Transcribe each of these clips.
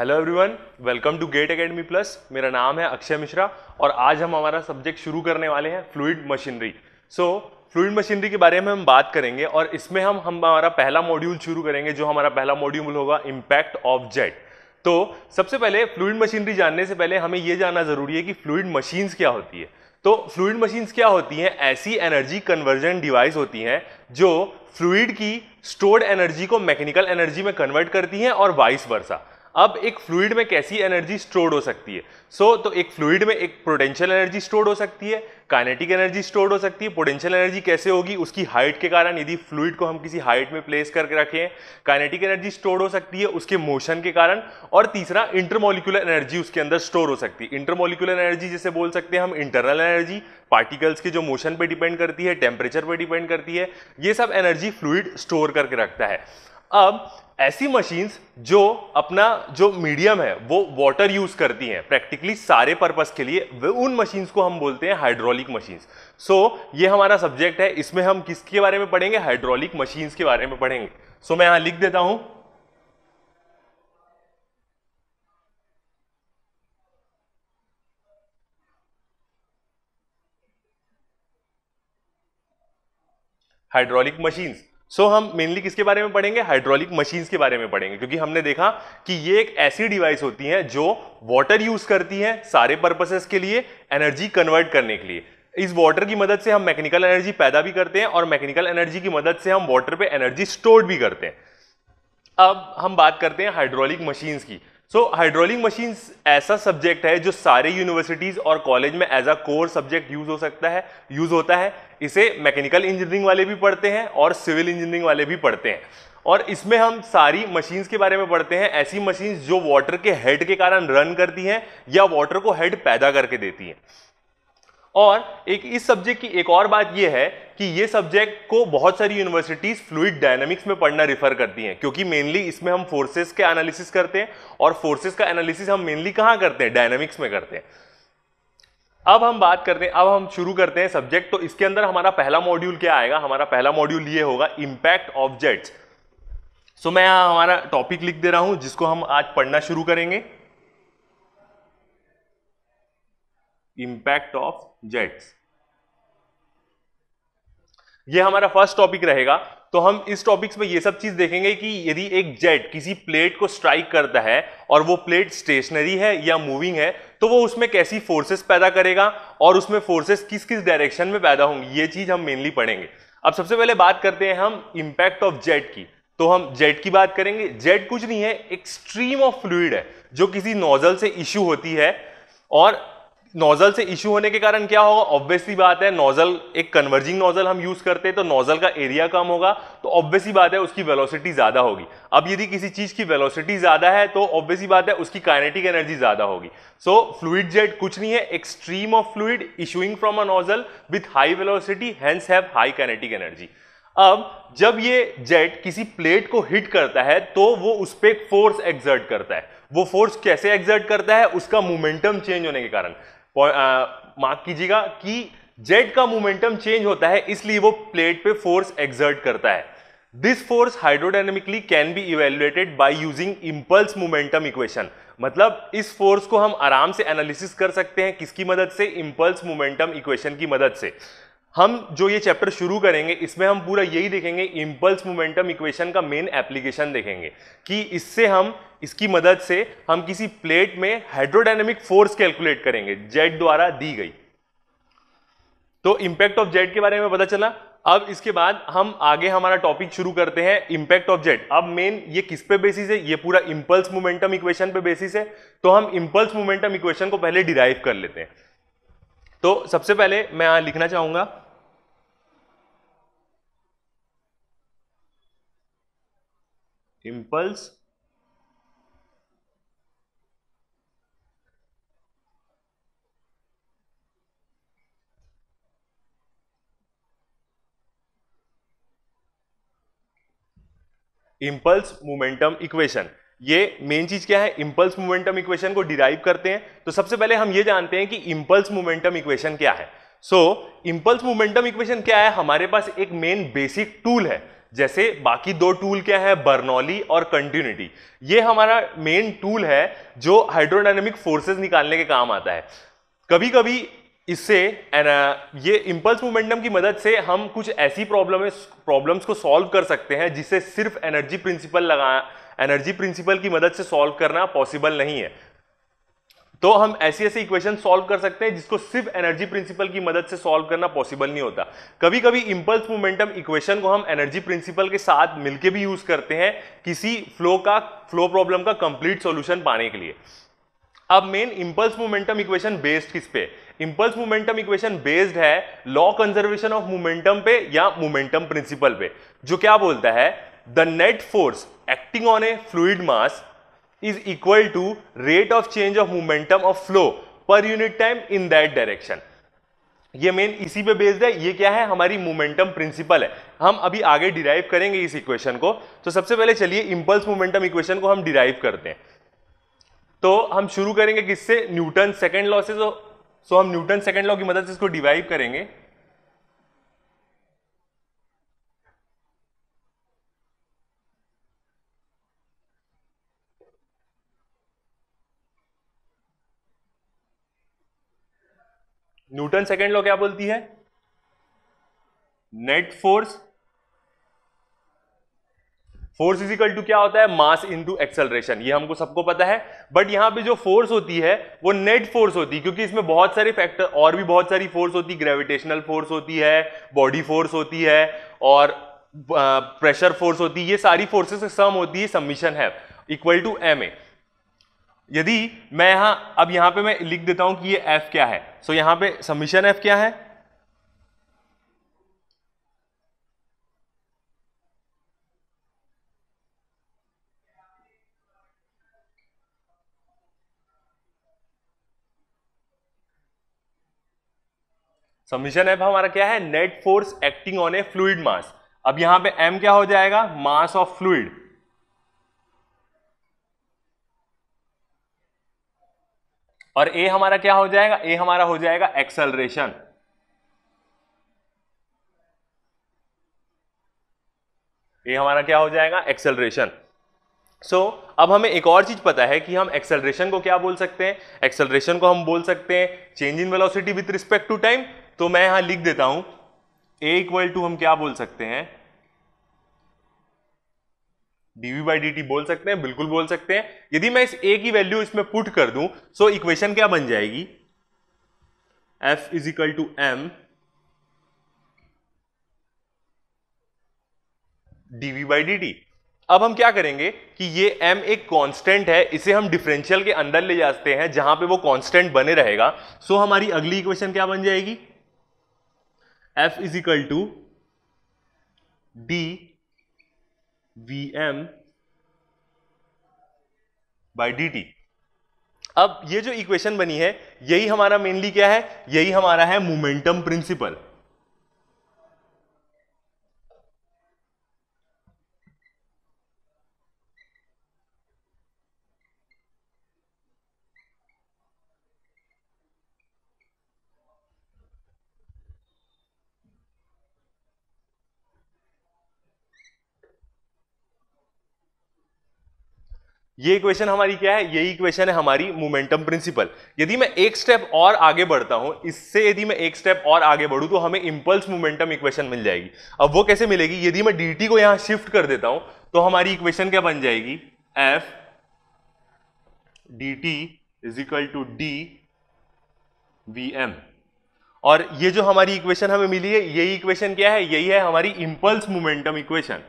Hello everyone welcome to GATE Academy Plus मेरा नाम है अक्षय मिश्रा और आज हम हमारा सब्जेक्ट शुरू करने वाले हैं fluid machinery so fluid machinery के बारे में हम बात करेंगे और इसमें हम हम हमारा पहला मॉड्यूल शुरू करेंगे जो हमारा पहला मॉड्यूल होगा इम्पैक्ट ऑफ जेट तो सबसे पहले फ्लूड मशीनरी जानने से पहले हमें यह जानना जरूरी है कि फ्लूड मशीन्स क्या होती है तो फ्लूइड मशीन्स क्या होती हैं ऐसी एनर्जी कन्वर्जन डिवाइस होती हैं जो फ्लूइड की स्टोर्ड एनर्जी को मैकेनिकल एनर्जी में कन्वर्ट करती हैं और वाइस वर्सा अब एक फ्लूड में कैसी एनर्जी स्टोर्ड हो सकती है सो so, तो एक फ्लूड में एक पोटेंशियल एनर्जी स्टोर्ड हो सकती है काइनेटिक एनर्जी स्टोर्ड हो सकती है पोटेंशियल एनर्जी कैसे होगी उसकी हाइट के कारण यदि फ्लूड को हम किसी हाइट में प्लेस करके रखें काइनेटिक एनर्जी स्टोर्ड हो सकती है उसके मोशन के कारण और तीसरा इंटरमोलिकुलर एनर्जी उसके अंदर स्टोर हो सकती है इंटरमोलिकुलर एनर्जी जिसे बोल सकते हैं हम इंटरनल एनर्जी पार्टिकल्स के जो मोशन पर डिपेंड करती है टेम्परेचर पर डिपेंड करती है ये सब एनर्जी फ्लूड स्टोर करके रखता है अब ऐसी मशीन्स जो अपना जो मीडियम है वो वाटर यूज करती हैं प्रैक्टिकली सारे पर्पस के लिए वे उन मशीन्स को हम बोलते हैं हाइड्रोलिक मशीन्स सो so, ये हमारा सब्जेक्ट है इसमें हम किसके बारे में पढ़ेंगे हाइड्रोलिक मशीन्स के बारे में पढ़ेंगे सो so, मैं यहां लिख देता हूं हाइड्रोलिक मशीन्स सो so, हम मेनली किसके बारे में पढ़ेंगे हाइड्रोलिक मशीन्स के बारे में पढ़ेंगे क्योंकि हमने देखा कि ये एक ऐसी डिवाइस होती है जो वाटर यूज करती है सारे पर्पसेस के लिए एनर्जी कन्वर्ट करने के लिए इस वाटर की मदद से हम मैकेनिकल एनर्जी पैदा भी करते हैं और मैकेनिकल एनर्जी की मदद से हम वाटर पे एनर्जी स्टोर भी करते हैं अब हम बात करते हैं हाइड्रोलिक मशीन्स की सो हाइड्रोलिक मशीन्स ऐसा सब्जेक्ट है जो सारे यूनिवर्सिटीज़ और कॉलेज में as a core subject use हो सकता है यूज़ होता है इसे मैकेनिकल इंजीनियरिंग वाले भी पढ़ते हैं और सिविल इंजीनियरिंग वाले भी पढ़ते हैं और इसमें हम सारी मशीन्स के बारे में पढ़ते हैं ऐसी मशीन्स जो वाटर के हेड के कारण रन करती हैं या वाटर को हेड पैदा करके देती हैं और एक इस सब्जेक्ट की एक और बात यह है कि ये सब्जेक्ट को बहुत सारी यूनिवर्सिटीज़ फ्लूड डायनामिक्स में पढ़ना रिफर करती हैं क्योंकि मेनली इसमें हम फोर्सेस के एनालिसिस करते हैं और फोर्सेस का एनालिसिस हम मेनली कहाँ करते हैं डायनामिक्स में करते हैं अब हम बात करते हैं अब हम शुरू करते हैं सब्जेक्ट तो इसके अंदर हमारा पहला मॉड्यूल क्या आएगा हमारा पहला मॉड्यूल ये होगा इम्पैक्ट ऑफ जेट्स सो मैं यहां हमारा टॉपिक लिख दे रहा हूं जिसको हम आज पढ़ना शुरू करेंगे इम्पैक्ट ऑफ जेट्स ये हमारा फर्स्ट टॉपिक रहेगा तो हम इस टॉपिक्स में ये सब चीज देखेंगे कि यदि एक जेट किसी प्लेट को स्ट्राइक करता है और वो प्लेट स्टेशनरी है या मूविंग है तो वो उसमें कैसी फोर्सेस पैदा करेगा और उसमें फोर्सेस किस किस डायरेक्शन में पैदा होंगी ये चीज हम मेनली पढ़ेंगे अब सबसे पहले बात करते हैं हम इम्पैक्ट ऑफ जेट की तो हम जेट की बात करेंगे जेट कुछ नहीं है एक स्ट्रीम ऑफ फ्लूड है जो किसी नोजल से इश्यू होती है और नोजल से इशू होने के कारण क्या होगा ऑब्वियसली बात है नोजल एक कन्वर्जिंग नोजल हम यूज करते हैं तो नोजल का एरिया कम होगा तो ऑब्वियसली बात है उसकी वेलोसिटी ज्यादा होगी अब यदि किसी चीज की वेलोसिटी ज्यादा है तो ऑब्वियसली बात है उसकी काइनेटिक एनर्जी ज्यादा होगी सो फ्लूड जेट कुछ नहीं है a stream of fluid issuing from a nozzle with high velocity hence have high kinetic energy अब जब ये जेट किसी प्लेट को हिट करता है तो वो उस पर फोर्स एग्जर्ट करता है वो फोर्स कैसे एग्जर्ट करता है उसका मोमेंटम चेंज होने के कारण मार्क कीजिएगा कि जेट का मोमेंटम चेंज होता है इसलिए वो प्लेट पे फोर्स एग्जर्ट करता है this force hydrodynamically can be evaluated by using impulse momentum equation मतलब इस फोर्स को हम आराम से एनालिसिस कर सकते हैं किसकी मदद से इम्पल्स मोमेंटम इक्वेशन की मदद से हम जो ये चैप्टर शुरू करेंगे इसमें हम पूरा यही देखेंगे इम्पल्स मोमेंटम इक्वेशन का मेन एप्लीकेशन देखेंगे कि इससे हम इसकी मदद से हम किसी प्लेट में हाइड्रोडायनेमिक फोर्स कैलकुलेट करेंगे जेट द्वारा दी गई तो इम्पैक्ट ऑफ जेट के बारे में पता चला अब इसके बाद हम आगे हमारा टॉपिक शुरू करते हैं इम्पैक्ट ऑफ जेट अब मेन ये किस पे बेसिस है ये पूरा इम्पल्स मोमेंटम इक्वेशन पे बेसिस है तो हम इम्पल्स मोमेंटम इक्वेशन को पहले डिराइव कर लेते हैं तो सबसे पहले मैं यहां लिखना चाहूंगा इंपल्स इंपल्स मोमेंटम इक्वेशन ये मेन चीज क्या है इंपल्स मोमेंटम इक्वेशन को डिराइव करते हैं तो सबसे पहले हम ये जानते हैं कि इंपल्स मोमेंटम इक्वेशन क्या है सो इंपल्स मोमेंटम इक्वेशन क्या है हमारे पास एक मेन बेसिक टूल है जैसे बाकी दो टूल क्या है बर्नौली और कंटिन्यूटी ये हमारा मेन टूल है जो हाइड्रोडाइनमिक फोर्सेस निकालने के काम आता है कभी कभी इससे uh, ये इंपल्स मोमेंटम की मदद से हम कुछ ऐसी प्रॉब्लम प्रॉब्लम्स को सॉल्व कर सकते हैं जिससे सिर्फ एनर्जी प्रिंसिपल लगा एनर्जी प्रिंसिपल की मदद से सॉल्व करना पॉसिबल नहीं है तो हम ऐसी ऐसी इक्वेशन सॉल्व कर सकते हैं जिसको सिर्फ एनर्जी प्रिंसिपल की मदद से सॉल्व करना पॉसिबल नहीं होता कभी कभी इंपल्स मोमेंटम इक्वेशन को हम एनर्जी प्रिंसिपल के साथ मिलके भी यूज करते हैं किसी फ्लो का फ्लो प्रॉब्लम का कंप्लीट सॉल्यूशन पाने के लिए अब main impulse momentum equation based किस पे इंपल्स मोमेंटम इक्वेशन बेस्ड है लॉ कंजर्वेशन ऑफ मोमेंटम पे या मोमेंटम प्रिंसिपल पे जो क्या बोलता है the net force acting on a fluid mass is equal to rate of change of momentum of flow per unit time in that direction ये main इसी पे बेस्ड है ये क्या है हमारी मोमेंटम प्रिंसिपल है हम अभी आगे डिराइव करेंगे इस इक्वेशन को तो सबसे पहले चलिए इंपल्स मोमेंटम इक्वेशन को हम डिराइव करते हैं तो हम शुरू करेंगे किससे न्यूटन सेकंड लॉ से तो सो तो हम न्यूटन सेकंड लॉ की मदद से इसको डिवाइव करेंगे न्यूटन सेकेंड लॉ क्या बोलती है net force force equal to क्या होता है मास इनटू एक्सेलरेशन ये हमको सबको पता है बट यहां पे जो फोर्स होती है वो नेट फोर्स होती है क्योंकि इसमें बहुत सारे फैक्टर और भी बहुत सारी फोर्स होती है ग्रेविटेशनल फोर्स होती है बॉडी फोर्स होती है और प्रेशर फोर्स होती है ये सारी फोर्सेस सम होती है सबमिशन है इक्वल टू एम ए यदि मैं यहां अब यहां पे मैं लिख देता हूं कि ये एफ क्या है सो so यहाँ पे समीशन एफ क्या है समीशन एफ हमारा क्या है net force acting on a fluid mass अब यहां पे एम क्या हो जाएगा मास ऑफ फ्लूड और ए हमारा क्या हो जाएगा ए हमारा हो जाएगा एक्सेलरेशन ए हमारा क्या हो जाएगा एक्सेलरेशन सो so, अब हमें एक और चीज पता है कि हम एक्सेलरेशन को क्या बोल सकते हैं एक्सेलरेशन को हम बोल सकते हैं change in velocity with respect to time तो मैं यहां लिख देता हूं ए इक्वल टू हम क्या बोल सकते हैं डीवी बाई डी बोल सकते हैं बिल्कुल बोल सकते हैं यदि मैं इस ए की वैल्यू इसमें पुट कर दूं सो इक्वेशन क्या बन जाएगी F is equal to M DV by D अब हम क्या करेंगे कि ये m एक कांस्टेंट है इसे हम डिफरेंशियल के अंदर ले जाते हैं जहां पे वो कांस्टेंट बने रहेगा सो so, हमारी अगली इक्वेशन क्या बन जाएगी f is equal to D M by T अब ये जो इक्वेशन बनी है यही हमारा मेनली क्या है यही हमारा है मोमेंटम प्रिंसिपल ये इक्वेशन हमारी क्या है यही इक्वेशन है हमारी मोमेंटम प्रिंसिपल यदि मैं एक स्टेप और आगे बढ़ता हूं इससे यदि मैं एक स्टेप और आगे बढ़ू तो हमें इंपल्स मोमेंटम इक्वेशन मिल जाएगी अब वो कैसे मिलेगी यदि मैं डी को यहां शिफ्ट कर देता हूं तो हमारी इक्वेशन क्या बन जाएगी F D T is equal to D V M और ये जो हमारी इक्वेशन हमें मिली है यही इक्वेशन क्या है यही है हमारी इंपल्स मोमेंटम इक्वेशन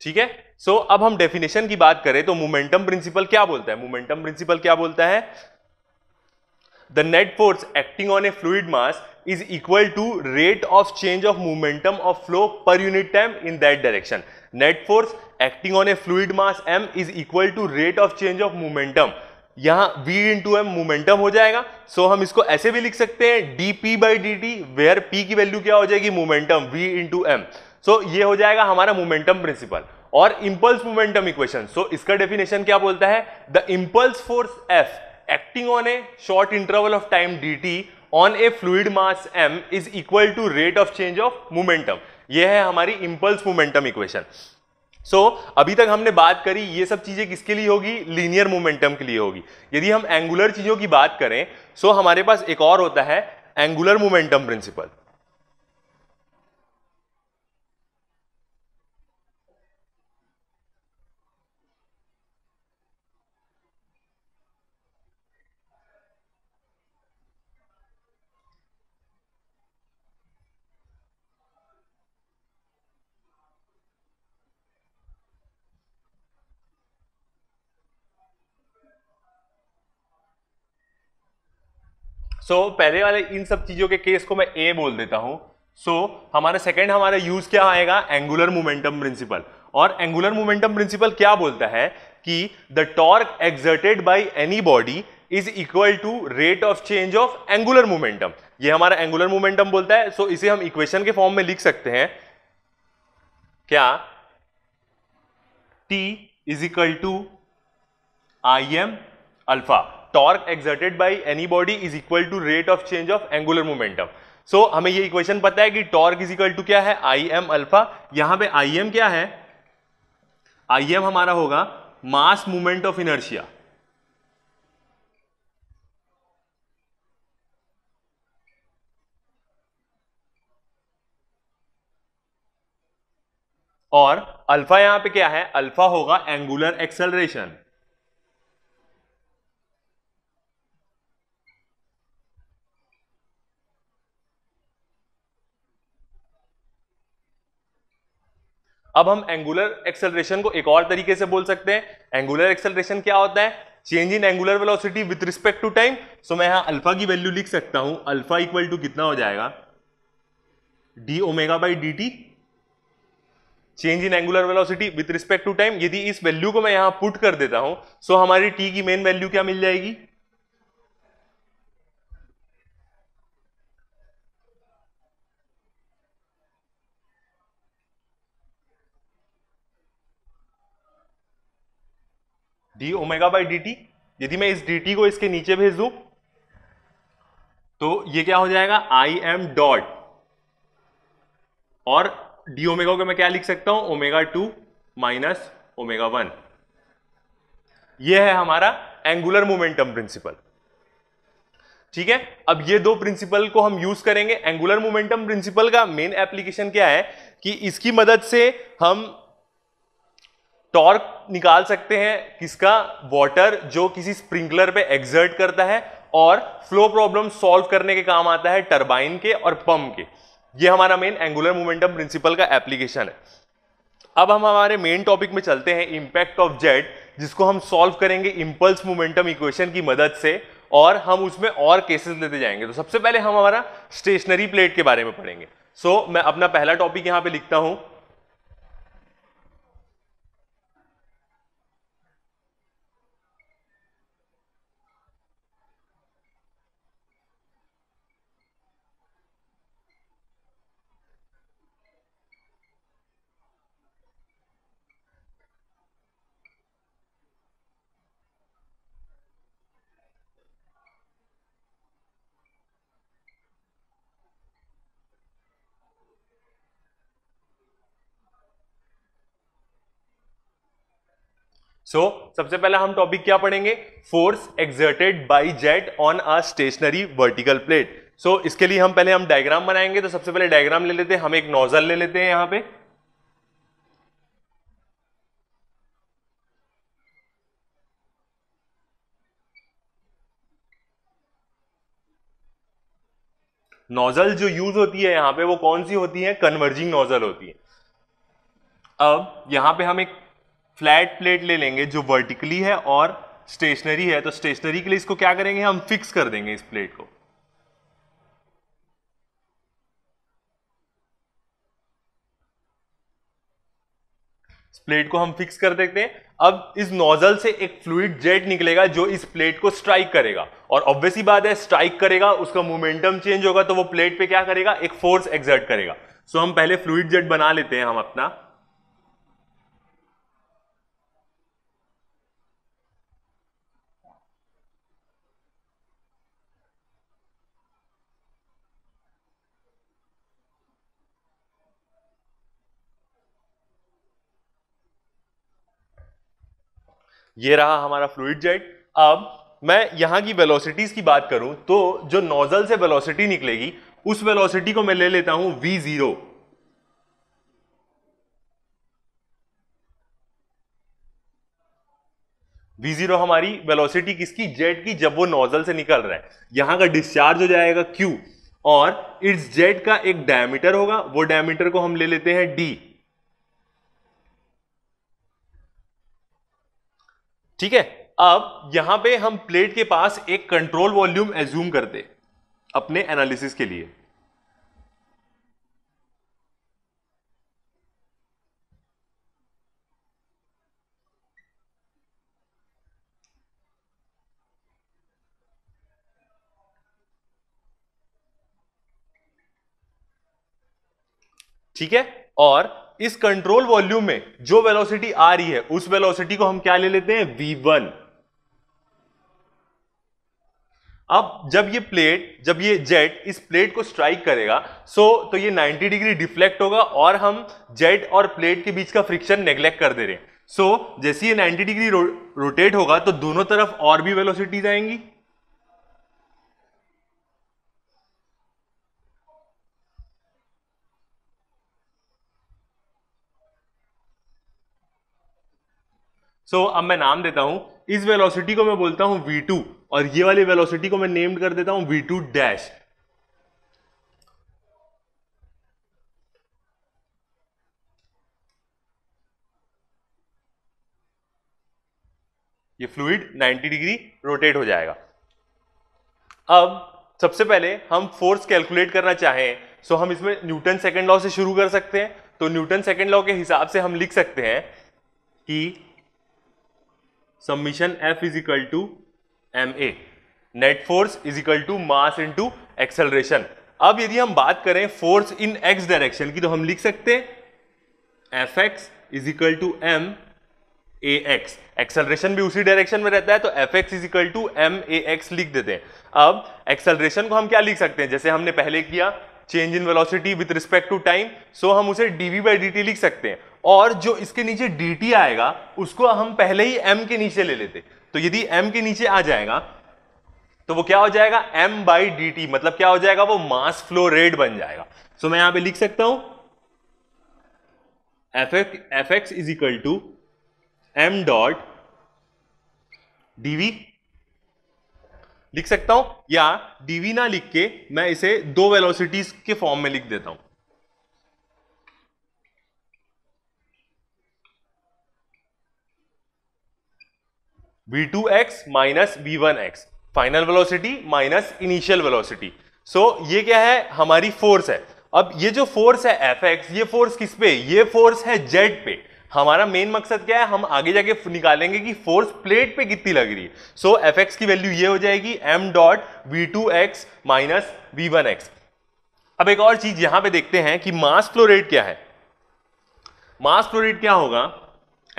ठीक है सो so, अब हम डेफिनेशन की बात करें तो मोमेंटम प्रिंसिपल क्या बोलता है मोमेंटम प्रिंसिपल क्या बोलता है the net force acting on a fluid mass is equal to rate of change of momentum of flow per unit time in that direction net force acting on a fluid mass M is equal to rate of change of momentum यहां v into M momentum हो जाएगा सो so हम इसको ऐसे भी लिख सकते हैं dp P by D T where P की वैल्यू क्या हो जाएगी momentum v into M so so, ये हो जाएगा हमारा मोमेंटम प्रिंसिपल और इंपल्स मोमेंटम इक्वेशन सो इसका डेफिनेशन क्या बोलता है the impulse force F acting on a short interval of time D T on a fluid mass M is equal to rate of change of momentum यह है हमारी impulse momentum equation सो अभी तक हमने बात करी ये सब चीजें किसके लिए होगी लीनियर मोमेंटम के लिए होगी यदि हम एंगुलर चीजों की बात करें सो so हमारे पास एक और होता है angular momentum principle so so, पहले वाले इन सब चीज़ों के केस को मैं ए बोल देता हूं सो so, हमारे सेकेंड हमारा यूज क्या आएगा एंगुलर मोमेंटम प्रिंसिपल और एंगुलर मोमेंटम प्रिंसिपल क्या बोलता है कि the torque exerted by any body is equal to rate of change of angular momentum ये हमारा एंगुलर मोमेंटम बोलता है सो so इसे हम इक्वेशन के फॉर्म में लिख सकते हैं क्या T is equal to I M alpha torque exerted by any body is equal to rate of change of angular momentum so हमें ये इक्वेशन पता है कि टॉर्क इज इक्वल टू क्या है आई एम अल्फा यहां पे आई एम क्या है आई एम हमारा होगा मास मूवमेंट ऑफ इनर्शिया और अल्फा यहां पे क्या है अल्फा होगा एंगुलर एक्सेलरेशन अब हम एंगुलर एक्सेलरेशन को एक और तरीके से बोल सकते हैं एंगुलर एक्सेलरेशन क्या होता है change in angular velocity with respect to time so मैं यहां अल्फा की वैल्यू लिख सकता हूं अल्फा इक्वल टू कितना हो जाएगा d omega by D t change in angular velocity with respect to time यदि इस वैल्यू को मैं यहां पुट कर देता हूं सो so हमारी टी की मेन वैल्यू क्या मिल जाएगी d omega by D t यदि मैं इस डी टी को इसके नीचे भेज दू तो ये क्या हो जाएगा आई एम डॉट और डी ओमेगा को मैं क्या लिख सकता हूं omega two minus omega one ये है हमारा एंगुलर मोमेंटम प्रिंसिपल ठीक है अब ये दो प्रिंसिपल को हम यूज करेंगे एंगुलर मोमेंटम प्रिंसिपल का मेन एप्लीकेशन क्या है कि इसकी मदद से हम टॉर्क निकाल सकते हैं किसका वाटर जो किसी स्प्रिंकलर पे एग्जर्ट करता है और फ्लो प्रॉब्लम सॉल्व करने के काम आता है टर्बाइन के और पंप के ये हमारा मेन एंगुलर मोमेंटम प्रिंसिपल का एप्लीकेशन है अब हम हमारे मेन टॉपिक में चलते हैं इंपैक्ट ऑफ जेट जिसको हम सॉल्व करेंगे इम्पल्स मोमेंटम इक्वेशन की मदद से और हम उसमें और केसेस लेते जाएंगे तो सबसे पहले हम हमारा स्टेशनरी प्लेट के बारे में पढ़ेंगे सो so, मैं अपना पहला टॉपिक यहाँ पे लिखता हूँ सो so, सबसे पहला हम टॉपिक क्या पढ़ेंगे force exerted by jet on a stationary vertical plate so इसके लिए हम पहले हम डायग्राम बनाएंगे तो सबसे पहले डायग्राम ले लेते हैं हम एक नोजल ले लेते हैं यहां पे नोजल जो यूज होती है यहां पे वो कौन सी होती है कन्वर्जिंग नोजल होती है अब यहां पे हम एक फ्लैट प्लेट ले लेंगे जो वर्टिकली है और स्टेशनरी है तो स्टेशनरी के लिए इसको क्या करेंगे हम फिक्स कर देंगे इस प्लेट को इस प्लेट को हम फिक्स कर देते हैं अब इस नोजल से एक फ्लूड जेट निकलेगा जो इस प्लेट को स्ट्राइक करेगा और ऑब्वियसली बात है स्ट्राइक करेगा उसका मोमेंटम चेंज होगा तो वो प्लेट पे क्या करेगा एक फोर्स एग्जर्ट करेगा सो so, हम पहले फ्लूड जेट बना लेते हैं हम अपना ये रहा हमारा फ्लूड जेट अब मैं यहाँ की वेलोसिटीज की बात करूं तो जो नोजल से वेलोसिटी निकलेगी उस वेलोसिटी को मैं ले लेता हूं वी जीरो वी जीरो हमारी वेलोसिटी किसकी जेट की जब वो नोजल से निकल रहा है यहां का डिस्चार्ज हो जाएगा क्यू और इट्स जेट का एक डायमीटर होगा वो डायमीटर को हम ले लेते हैं डी ठीक है अब यहां पे हम प्लेट के पास एक कंट्रोल वॉल्यूम एज्यूम करते अपने एनालिसिस के लिए ठीक है और इस कंट्रोल वॉल्यूम में जो वेलोसिटी आ रही है उस वेलोसिटी को हम क्या ले लेते हैं v1 अब जब ये प्लेट जब ये जेट इस प्लेट को स्ट्राइक करेगा सो तो ये 90 डिग्री डिफ्लेक्ट होगा और हम जेट और प्लेट के बीच का फ्रिक्शन नेग्लेक्ट कर दे रहे हैं सो जैसे ये 90 डिग्री रो, रोटेट होगा तो दोनों तरफ और भी वेलोसिटीज आएंगी सो so, अब मैं नाम देता हूं इस वेलोसिटी को मैं बोलता हूं टू और ये वाली वेलोसिटी को मैं नेम्ड कर देता हूं टू डैश ये फ्लूड 90 डिग्री रोटेट हो जाएगा अब सबसे पहले हम फोर्स कैलकुलेट करना चाहें सो हम इसमें न्यूटन सेकंड लॉ से शुरू कर सकते हैं तो न्यूटन सेकंड लॉ के हिसाब से हम लिख सकते हैं कि summation f is equal to m a net force is equal to mass into acceleration अब यदि हम बात करें फोर्स इन एक्स डायरेक्शन की तो हम लिख सकते हैं f x is equal to m a x acceleration भी उसी डायरेक्शन में रहता है तो f x is equal to m a x लिख देते हैं अब एक्सेलरेशन को हम क्या लिख सकते हैं जैसे हमने पहले किया change in velocity with respect to time so हम उसे d v by D t लिख सकते हैं और जो इसके नीचे डी आएगा उसको हम पहले ही एम के नीचे ले लेते तो यदि एम के नीचे आ जाएगा तो वो क्या हो जाएगा एम बाई डी मतलब क्या हो जाएगा वो मास फ्लो रेट बन जाएगा सो so, मैं यहां पे लिख सकता हूं f x f x is equal to m dot d v लिख सकता हूं या डीवी ना लिख के मैं इसे दो वेलोसिटीज के फॉर्म में लिख देता हूं v two x minus v one x final velocity minus initial velocity so ये क्या है हमारी फोर्स है अब ये जो फोर्स है एफ एक्स ये फोर्स किस पे ये फोर्स है जेड पे हमारा मेन मकसद क्या है हम आगे जाके निकालेंगे कि फोर्स प्लेट पे कितनी लग रही है सो so, एफ एक्स की वैल्यू ये हो जाएगी m dot v two x minus v one x अब एक और चीज यहां पे देखते हैं कि मास फ्लो रेट क्या है मास फ्लो रेट क्या होगा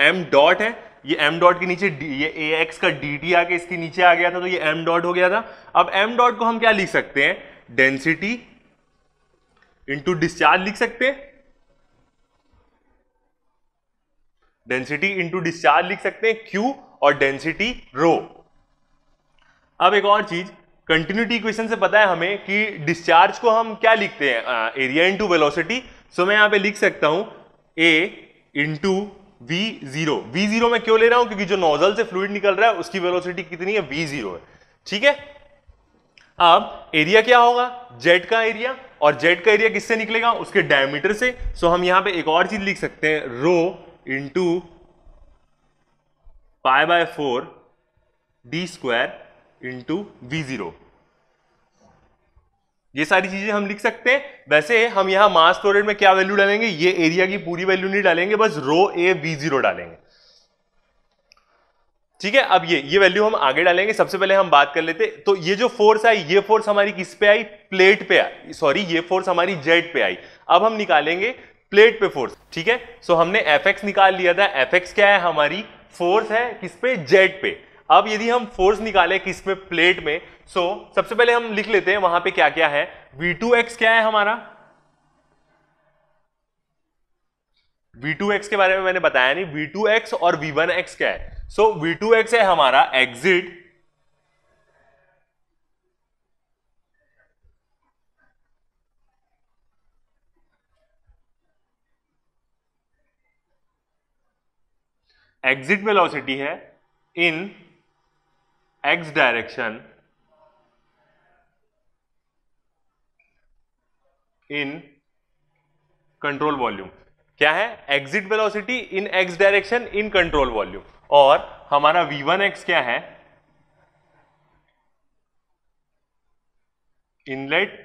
एम डॉट है ये एम डॉट के नीचे ये ए एक्स का डी टी आके इसके नीचे आ गया था तो ये एम डॉट हो गया था अब एम डॉट को हम क्या लिख सकते हैं डेंसिटी इंटू डिस्चार्ज लिख सकते हैं डेंसिटी इंटू डिस्चार्ज लिख सकते हैं क्यू और डेंसिटी रो अब एक और चीज कंटिन्यूटी इक्वेशन से पता है हमें कि डिस्चार्ज को हम क्या लिखते हैं एरिया इंटू वेलोसिटी सो मैं यहां पे लिख सकता हूं a into V0. Zero v zero में क्यों ले रहा हूं क्योंकि जो नोजल से फ्लूड निकल रहा है उसकी वेलोसिटी कितनी है वी जीरो है ठीक है अब एरिया क्या होगा जेट का एरिया और जेट का एरिया किससे निकलेगा उसके डायमीटर से सो हम यहां पे एक और चीज लिख सकते हैं rho into pi by four d square into v zero ये सारी चीजें हम लिख सकते हैं वैसे हम यहाँ मास फ्लोरेट में क्या वैल्यू डालेंगे ये एरिया की पूरी वैल्यू नहीं डालेंगे बस रो ए वी जीरो डालेंगे ठीक है अब ये ये वैल्यू हम आगे डालेंगे सबसे पहले हम बात कर लेते तो ये जो फोर्स आई ये फोर्स हमारी किस पे आई प्लेट पे आई सॉरी ये फोर्स हमारी जेट पे आई अब हम निकालेंगे प्लेट पे फोर्स ठीक है सो हमने एफ निकाल लिया था एफ क्या है हमारी फोर्स है किस पे जेट पे अब यदि हम फोर्स निकाले किस पे प्लेट में सो so, सबसे पहले हम लिख लेते हैं वहां पे क्या क्या है वी टू एक्स क्या है हमारा वी टू एक्स के बारे में मैंने बताया नहीं वी टू एक्स और वी वन एक्स क्या है सो वी टू एक्स है हमारा एग्जिट एग्जिट वेलोसिटी है in x direction in control volume क्या है exit velocity in x direction in control volume और हमारा वी वन एक्स क्या है इनलेट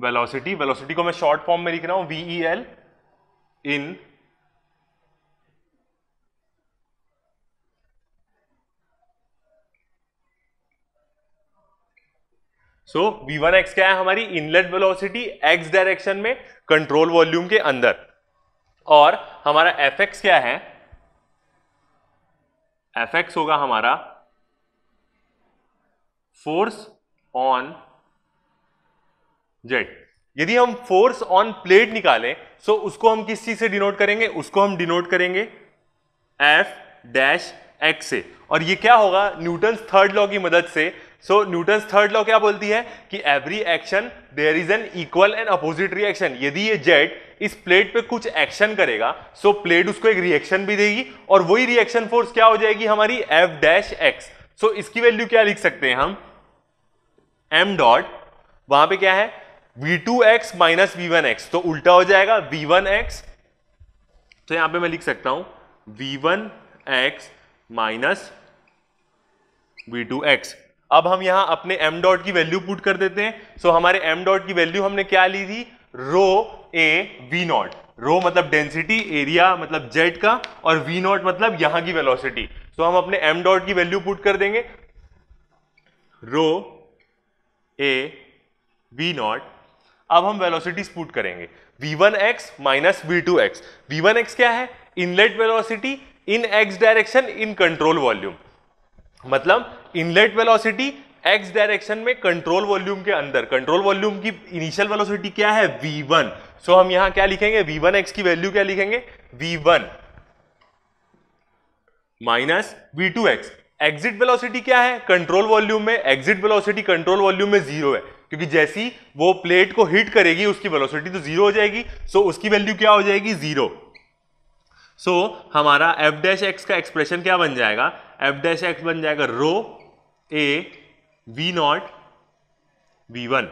वेलोसिटी वेलोसिटी को मैं शॉर्ट फॉर्म में लिख रहा हूं v e l in so v one x क्या है हमारी इनलेट वेलोसिटी एक्स डायरेक्शन में कंट्रोल वॉल्यूम के अंदर और हमारा एफ एक्स क्या है एफ एक्स होगा हमारा फोर्स ऑन जेट यदि हम फोर्स ऑन प्लेट निकालें सो उसको हम किस चीज से डिनोट करेंगे उसको हम डिनोट करेंगे एफ डैश एक्स से और ये क्या होगा न्यूटन थर्ड लॉ की मदद से सो न्यूटन थर्ड लॉ क्या बोलती है कि every action there is an equal and opposite reaction यदि ये जेट इस प्लेट पे कुछ एक्शन करेगा सो so प्लेट उसको एक रिएक्शन भी देगी और वही रिएक्शन फोर्स क्या हो जाएगी हमारी एफ डैश एक्स सो इसकी वैल्यू क्या लिख सकते हैं हम एम डॉट वहां पे क्या है v two x minus v one x तो उल्टा हो जाएगा वी वन एक्स तो यहां पे मैं लिख सकता हूं v one x minus we two x अब हम यहां अपने एम डॉट की वैल्यू पुट कर देते हैं सो so, हमारे एम डॉट की वैल्यू हमने क्या ली थी रो ए वी नॉट रो मतलब डेंसिटी एरिया मतलब जेट का और वी नॉट मतलब यहां की वेलोसिटी सो so, हम अपने एम डॉट की वैल्यू पुट कर देंगे रो ए वी नॉट अब हम वेलोसिटी पुट करेंगे v one x minus we two x v one x क्या है inlet velocity in x direction in control volume मतलब इनलेट वेलोसिटी एक्स डायरेक्शन में कंट्रोल वॉल्यूम के अंदर कंट्रोल वॉल्यूम की इनिशियल वेलोसिटी क्या है वी वन सो हम यहां क्या लिखेंगे वी वन एक्स की वैल्यू क्या लिखेंगे v one minus we two x exit velocity क्या है कंट्रोल वॉल्यूम में एग्जिट वेलोसिटी कंट्रोल वॉल्यूम में जीरो है क्योंकि जैसी वो प्लेट को हिट करेगी उसकी वेलोसिटी तो जीरो हो जाएगी सो so उसकी वैल्यू क्या हो जाएगी जीरो सो so, हमारा एफ डैश एक्स का एक्सप्रेशन क्या बन जाएगा एफ डैश एक्स बन जाएगा rho A v not v one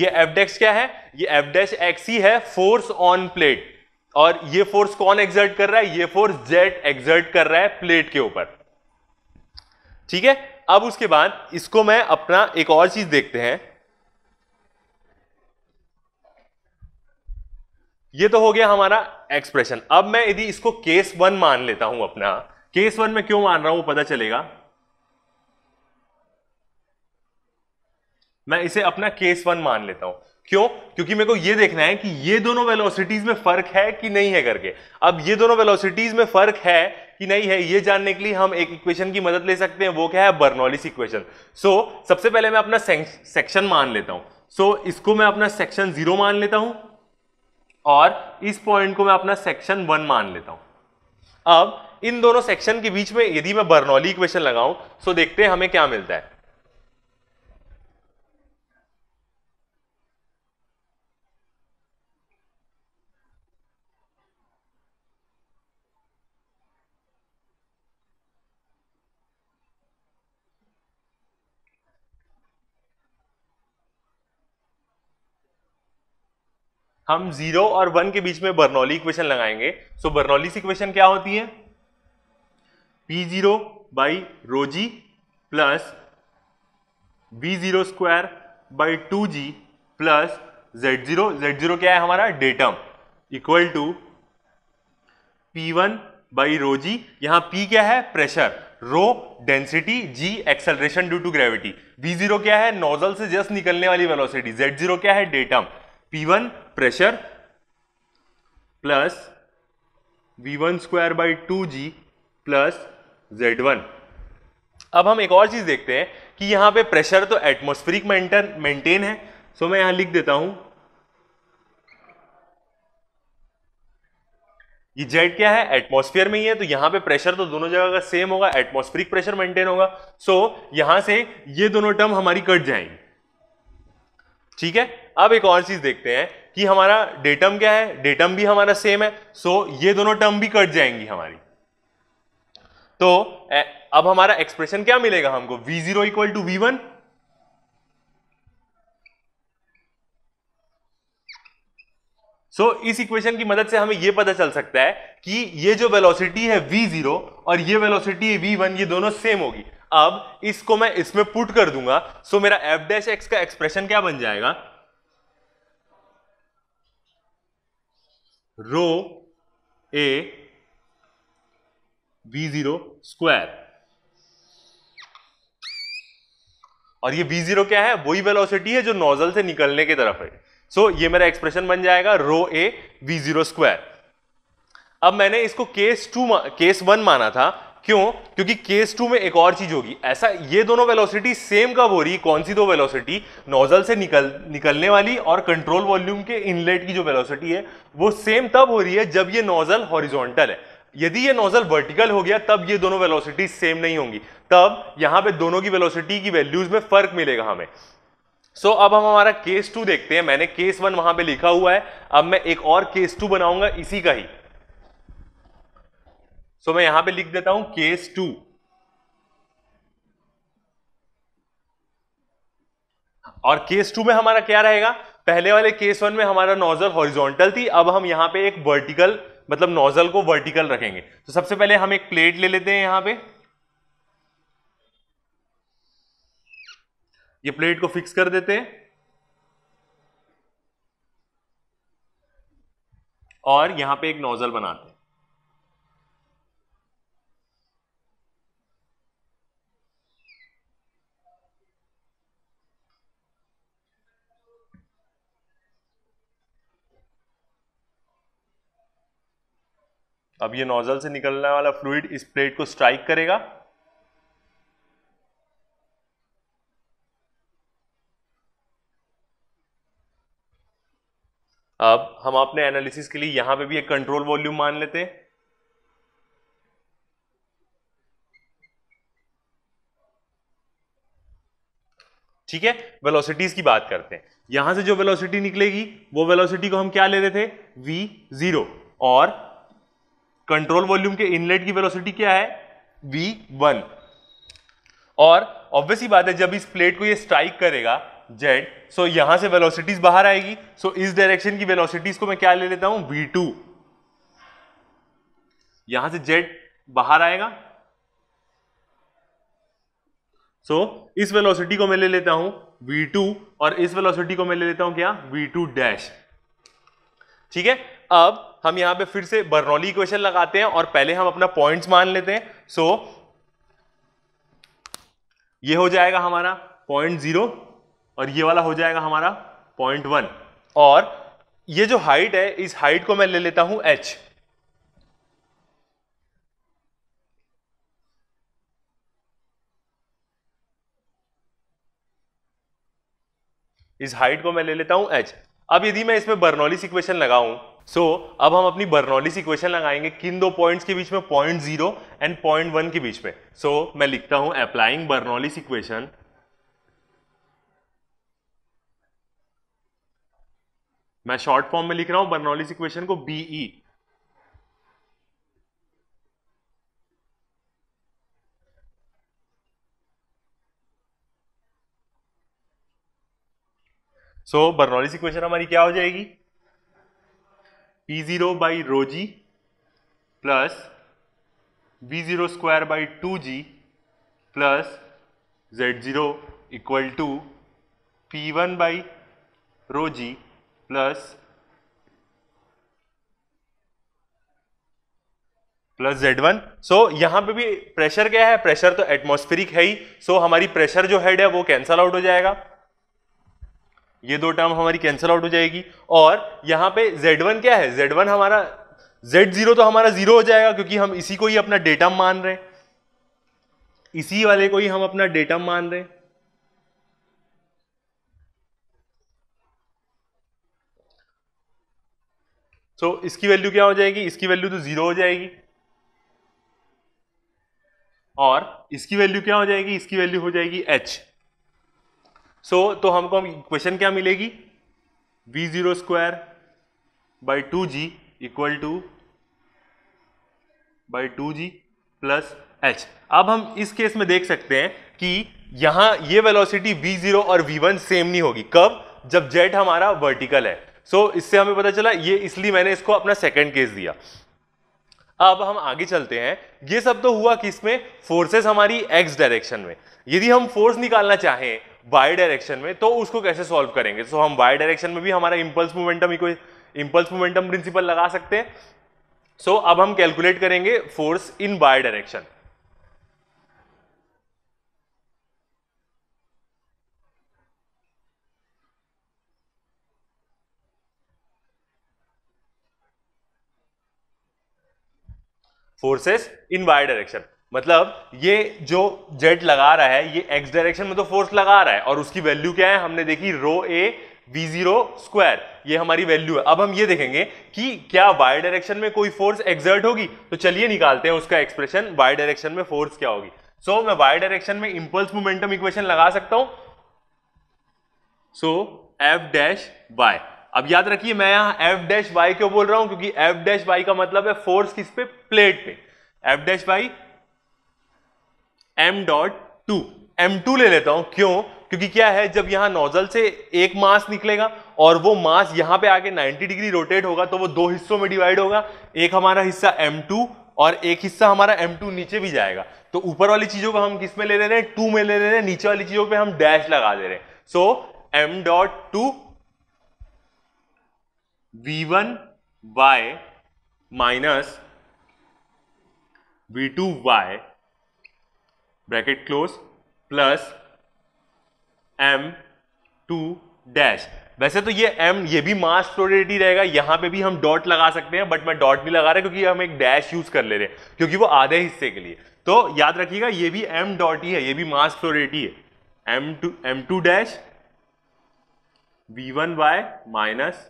ये एफडेक्स क्या है ये एफडेक्स एक्स ही है फोर्स ऑन प्लेट और ये फोर्स कौन एग्जर्ट कर रहा है ये फोर्स जेट एग्जर्ट कर रहा है प्लेट के ऊपर ठीक है अब उसके बाद इसको मैं अपना एक और चीज देखते हैं ये तो हो गया हमारा एक्सप्रेशन अब मैं यदि इसको केस वन मान लेता हूं अपना केस वन में क्यों मान रहा हूं वो पता चलेगा मैं इसे अपना केस वन मान लेता हूं क्यों क्योंकि मेरे को ये देखना है कि ये दोनों वेलोसिटीज में फर्क है कि नहीं है करके अब ये दोनों वेलोसिटीज में फर्क है कि नहीं है ये जानने के लिए हम एक इक्वेशन की मदद ले सकते हैं वो क्या है बर्नॉलिस इक्वेशन सो सबसे पहले मैं अपना सेक्शन मान लेता हूं सो so, इसको मैं अपना सेक्शन जीरो मान लेता हूं और इस पॉइंट को मैं अपना सेक्शन वन मान लेता हूं अब इन दोनों सेक्शन के बीच में यदि मैं बर्नौली इक्वेशन लगाऊं सो देखते हैं हमें क्या मिलता है हम जीरो और वन के बीच में बर्नौली इक्वेशन लगाएंगे सो बर्नौली इक्वेशन क्या होती है p zero by rho g plus v zero square by two g plus z zero z zero क्या है हमारा datum equal to p one by rho g यहां पी क्या है pressure rho density g acceleration due to gravity v zero क्या है nozzle से just निकलने वाली वेलोसिटी जेड जीरो क्या है datum p one pressure plus v one square by two g plus z one अब हम एक और चीज देखते हैं कि यहां पे प्रेशर तो एटमोस्फेरिक मेंटेन है सो मैं यहां लिख देता हूं ये जेड क्या है एटमोस्फियर में ही है तो यहां पे प्रेशर तो दोनों जगह का सेम होगा एटमॉस्फेरिक प्रेशर मेंटेन होगा सो यहां से ये दोनों टर्म हमारी कट जाएंगी ठीक है अब एक और चीज देखते हैं कि हमारा डेटम क्या है डेटम भी हमारा सेम है सो ये दोनों टर्म भी कट जाएंगी हमारी तो अब हमारा एक्सप्रेशन क्या मिलेगा हमको v zero equal to v one so इस इक्वेशन की मदद से हमें यह पता चल सकता है कि ये जो वेलोसिटी है वी जीरो और ये वेलोसिटी है वी वन ये दोनों सेम होगी अब इसको मैं इसमें पुट कर दूंगा सो so, मेरा एफ डैश एक्स का एक्सप्रेशन क्या बन जाएगा रो ए वी जीरो स्क्वायर और ये वी जीरो क्या है वही वेलोसिटी है जो नोजल से निकलने की तरफ है सो so, ये मेरा एक्सप्रेशन बन जाएगा रो ए वी जीरो स्क्वायर अब मैंने इसको केस टू केस वन माना था क्यों क्योंकि केस टू में एक और चीज होगी ऐसा ये दोनों वेलोसिटी सेम कब हो रही कौन सी दो वेलोसिटी नोजल से निकल निकलने वाली और कंट्रोल वॉल्यूम के इनलेट की जो वेलोसिटी है वो सेम तब हो रही है जब ये नोजल हॉरिजॉन्टल है यदि ये नोजल वर्टिकल हो गया तब ये दोनों वेलोसिटी सेम नहीं होंगी तब यहां पे दोनों की वेलोसिटी की वैल्यूज में फर्क मिलेगा हमें सो so, अब हम हमारा केस टू देखते हैं मैंने केस वन वहां पे लिखा हुआ है अब मैं एक और केस टू बनाऊंगा इसी का ही सो so, मैं यहां पे लिख देता हूं केस टू और केस टू में हमारा क्या रहेगा पहले वाले केस वन में हमारा नोजल हॉरिजॉन्टल थी अब हम यहां पे एक वर्टिकल मतलब नोजल को वर्टिकल रखेंगे तो सबसे पहले हम एक प्लेट ले लेते हैं यहां पे ये प्लेट को फिक्स कर देते हैं और यहां पे एक नोजल बनाते हैं अब ये नोजल से निकलने वाला फ्लूड इस प्लेट को स्ट्राइक करेगा अब हम अपने एनालिसिस के लिए यहां पे भी एक कंट्रोल वॉल्यूम मान लेते हैं ठीक है वेलोसिटीज की बात करते हैं यहां से जो वेलोसिटी निकलेगी वो वेलोसिटी को हम क्या ले रहे थे v जीरो और कंट्रोल वॉल्यूम के इनलेट की वेलोसिटी क्या है वी वन और ही बात है जब इस प्लेट को ये स्ट्राइक करेगा जेड सो so यहां से वेलोसिटीज बाहर आएगी सो so इस डायरेक्शन की वेलोसिटीज को मैं क्या ले लेता हूं वी टू यहां से जेड बाहर आएगा सो so, इस वेलोसिटी को मैं ले लेता हूं v2 और इस वेलोसिटी को मैं ले लेता हूं क्या v2 डैश ठीक है अब हम यहाँ पे फिर से बर्नौली इक्वेशन लगाते हैं और पहले हम अपना पॉइंट्स मान लेते हैं सो so, ये हो जाएगा हमारा पॉइंट जीरो और ये वाला हो जाएगा हमारा पॉइंट वन और ये जो हाइट है इस हाइट को मैं ले लेता हूं एच इस हाइट को मैं ले लेता हूं एच अब यदि मैं इसमें बर्नौली इक्वेशन लगाऊं सो so, अब हम अपनी सी इक्वेशन लगाएंगे किन दो पॉइंट्स के बीच में point zero and point one के बीच में सो so, मैं लिखता हूं अप्लाइंग सी इक्वेशन मैं शॉर्ट फॉर्म में लिख रहा हूं सी इक्वेशन को BE so e। C equation हमारी क्या हो जाएगी p zero by rho g plus v zero square by two g plus z zero equal to p one by rho g plus plus z one so यहाँ पे भी pressure क्या है pressure तो एटमोस्फेरिक है ही सो so, हमारी pressure जो हेड है वो कैंसल आउट हो जाएगा ये दो टर्म हमारी कैंसिल आउट हो जाएगी और यहाँ पे Z1 क्या है Z1 हमारा Z0 तो हमारा जीरो हो जाएगा क्योंकि हम इसी को ही अपना डेटा मान रहे हैं इसी वाले को ही हम अपना डेटा मान रहे हैं सो so, इसकी वैल्यू क्या हो जाएगी इसकी वैल्यू तो जीरो हो जाएगी और इसकी वैल्यू क्या हो जाएगी इसकी वैल्यू हो जाएगी एच सो so, तो हमको क्वेश्चन क्या मिलेगी v zero square by two g equal to by two g plus h अब हम इस केस में देख सकते हैं कि यहां ये वेलोसिटी वी जीरो और वी वन सेम नहीं होगी कब जब जेट हमारा वर्टिकल है सो so, इससे हमें पता चला ये इसलिए मैंने इसको अपना सेकेंड केस दिया अब हम आगे चलते हैं ये सब तो हुआ किसमें फोर्सेस हमारी एक्स डायरेक्शन में यदि हम फोर्स निकालना चाहें वाई डायरेक्शन में तो उसको कैसे सॉल्व करेंगे सो so, हम वाई डायरेक्शन में भी हमारा इम्पल्स मोमेंटम इको इम्पल्स मोमेंटम प्रिंसिपल लगा सकते हैं सो so, अब हम कैलकुलेट करेंगे force in y direction forces in y direction मतलब ये जो जेड लगा रहा है ये एक्स डायरेक्शन में तो फोर्स लगा रहा है और उसकी वैल्यू क्या है हमने देखी रो ए वी जीरो स्क्वायर ये हमारी वैल्यू है अब हम ये देखेंगे कि क्या वाई डायरेक्शन में कोई फोर्स एक्सर्ट होगी तो चलिए निकालते हैं उसका एक्सप्रेशन वाई डायरेक्शन में फोर्स क्या होगी सो so, मैं वाई डायरेक्शन में इंपल्स मोमेंटम इक्वेशन लगा सकता हूं सो एफ डैश वाई अब याद रखिए मैं यहां एफ डैश वाई क्यों बोल रहा हूं क्योंकि एफ डैश वाई का मतलब है फोर्स किस पे प्लेट पे f dash y m dot two m two ले लेता हूं क्यों क्योंकि क्या है जब यहां नोजल से एक मास निकलेगा और वो मास यहां पे आके 90 डिग्री रोटेट होगा तो वो दो हिस्सों में डिवाइड होगा एक हमारा हिस्सा एम टू और एक हिस्सा हमारा एम टू नीचे भी जाएगा तो ऊपर वाली चीजों को हम किस में ले ले रहे हैं टू में ले ले रहे हैं नीचे वाली चीजों पर हम डैश लगा दे रहे हैं so m dot two v one y minus we two y bracket close plus m two dash वैसे तो ये m ये भी मास प्रोडेटी रहेगा यहां पे भी हम डॉट लगा सकते हैं बट मैं डॉट नहीं लगा रहा क्योंकि हम एक डैश यूज कर ले रहे हैं क्योंकि वो आधे हिस्से के लिए तो याद रखिएगा ये भी m डॉट ही है ये भी मास प्रोडेटी है m two m two dash v one y minus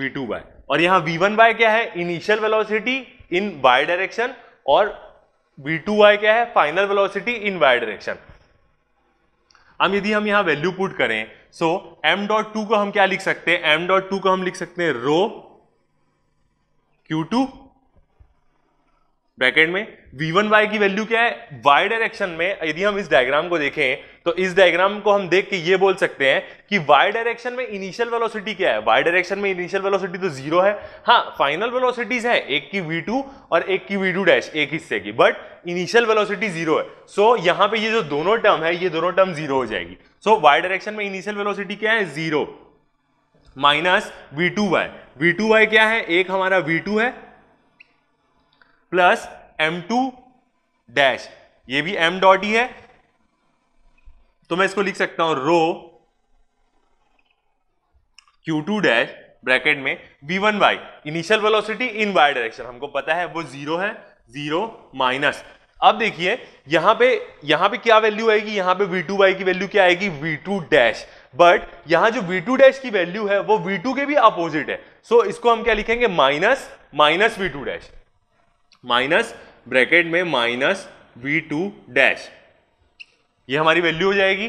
we two y और यहां वी वन बाय क्या है initial velocity in bye direction और वी टू वाई क्या है final velocity in y direction अब यदि हम यहां वैल्यू पुट करें सो एम डॉट टू को हम क्या लिख सकते हैं एम डॉट टू को हम लिख सकते हैं रो क्यू टू ब्रैकेट में वी वन वाई की वैल्यू क्या है वाई डायरेक्शन में यदि हम इस डायग्राम को देखें तो इस डायग्राम को हम देख के ये बोल सकते हैं कि वाई डायरेक्शन में इनिशियल वेलोसिटी क्या है वाई डायरेक्शन में इनिशियल वेलोसिटी तो जीरो है हाँ फाइनल वेलोसिटीज है एक की वी टू और एक की वी टू डैश एक हिस्से की बट इनिशियल वेलोसिटी जीरो है सो so, यहाँ पे ये जो दोनों टर्म है ये दोनों टर्म जीरो हो जाएगी सो वाई डायरेक्शन में इनिशियल वेलोसिटी क्या है zero minus we two y v two y क्या है एक हमारा वी टू है प्लस एम टू डैश ये भी एम डॉट ही है तो मैं इसको लिख सकता हूं rho q two dash bracket में we one y initial velocity in y direction हमको पता है वो जीरो है जीरो माइनस अब देखिए यहां पे यहां पे क्या वैल्यू आएगी यहां पे वी टू बाई की वैल्यू क्या आएगी वी टू डैश बट यहां जो वी टू डैश की वैल्यू है वो वी टू के भी अपोजिट है सो so, इसको हम क्या लिखेंगे minus minus we two dash minus bracket में माइनस वी टू डैश ये हमारी वैल्यू हो जाएगी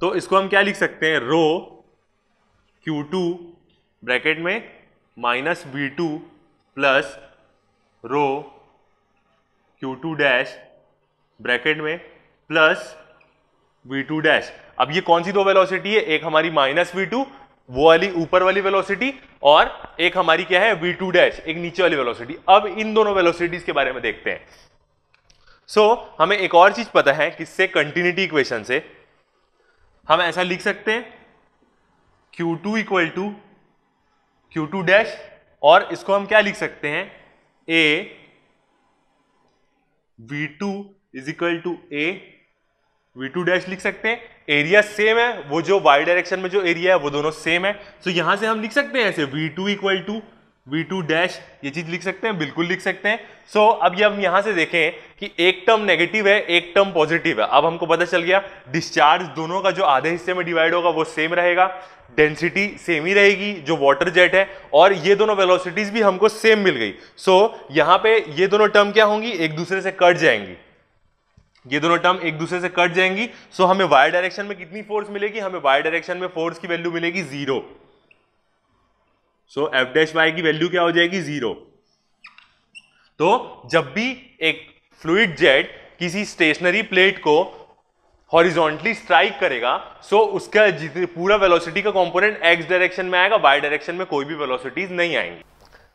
तो इसको हम क्या लिख सकते हैं रो क्यू टू ब्रैकेट में minus we two plus rho q two dash bracket में प्लस वी टू डैश अब ये कौन सी दो वेलोसिटी है एक हमारी माइनस वी टू वो वाली ऊपर वाली वेलोसिटी और एक हमारी क्या है वी टू डैश एक नीचे वाली वेलोसिटी अब इन दोनों वेलोसिटीज के बारे में देखते हैं सो so, हमें एक और चीज पता है किससे कंटिन्यूटी इक्वेशन से हम ऐसा लिख सकते हैं Q2 two equal to q two dash और इसको हम क्या लिख सकते हैं a v two is equal to a v two dash लिख सकते हैं एरिया सेम है वो जो वाई डायरेक्शन में जो एरिया है वो दोनों सेम है सो so, यहां से हम लिख सकते हैं ऐसे V two equal to V two dash ये चीज लिख सकते हैं बिल्कुल लिख सकते हैं सो so, अब ये हम यहां से देखें कि एक टर्म नेगेटिव है एक टर्म पॉजिटिव है अब हमको पता चल गया डिस्चार्ज दोनों का जो आधे हिस्से में डिवाइड होगा वो सेम रहेगा डेंसिटी सेम ही रहेगी जो वाटर जेट है और ये दोनों वेलोसिटीज भी हमको सेम मिल गई सो so, यहाँ पे ये दोनों टर्म क्या होंगी एक दूसरे से कट जाएंगी ये दोनों टर्म एक दूसरे से कट जाएंगी सो so हमें वाई डायरेक्शन में कितनी फोर्स मिलेगी हमें वाई डायरेक्शन में फोर्स की वैल्यू मिलेगी zero so F dash Y की वैल्यू क्या हो जाएगी जीरो तो जब भी एक फ्लूड जेट किसी स्टेशनरी प्लेट को हॉरिजॉन्टली स्ट्राइक करेगा सो so उसका पूरा वेलोसिटी का कंपोनेंट एक्स डायरेक्शन में आएगा वाई डायरेक्शन में कोई भी वेलोसिटीज नहीं आएंगी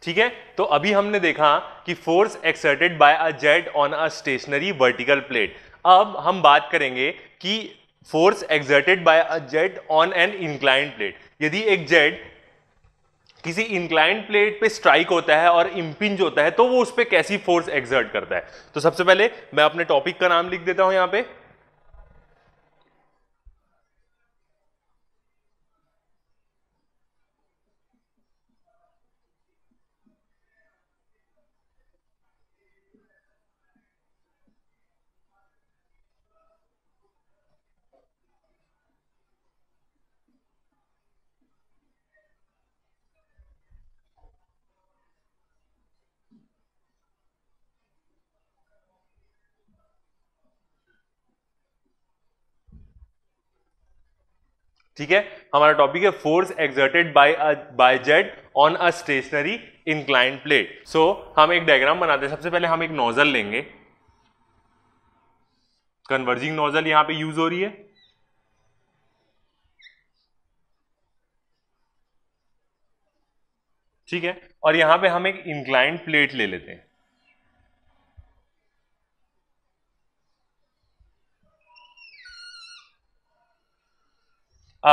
ठीक है तो अभी हमने देखा कि force exerted by a jet on a stationary vertical plate अब हम बात करेंगे कि force exerted by a jet on an inclined plate यदि एक जेट किसी इंक्लाइंट प्लेट पे स्ट्राइक होता है और इम्पिंज होता है तो वो उस पर कैसी फोर्स एक्सर्ट करता है तो सबसे पहले मैं अपने टॉपिक का नाम लिख देता हूं यहां पे ठीक है हमारा टॉपिक है force exerted by by jet on a stationary incline plate so हम एक डायग्राम बनाते हैं सबसे पहले हम एक नोजल लेंगे कन्वर्जिंग नोजल यहां पे यूज हो रही है ठीक है और यहां पे हम एक इंक्लाइंट प्लेट ले लेते हैं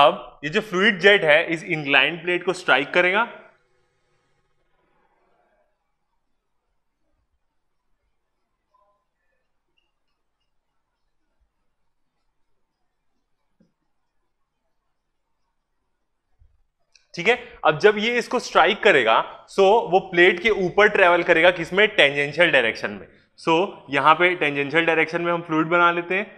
अब ये जो फ्लूड जेट है इस इंग्लाइन प्लेट को स्ट्राइक करेगा ठीक है अब जब ये इसको स्ट्राइक करेगा सो वो प्लेट के ऊपर ट्रेवल करेगा किसमें टेंजेंशियल डायरेक्शन में सो so, यहां पे टेंजेंशियल डायरेक्शन में हम फ्लूड बना लेते हैं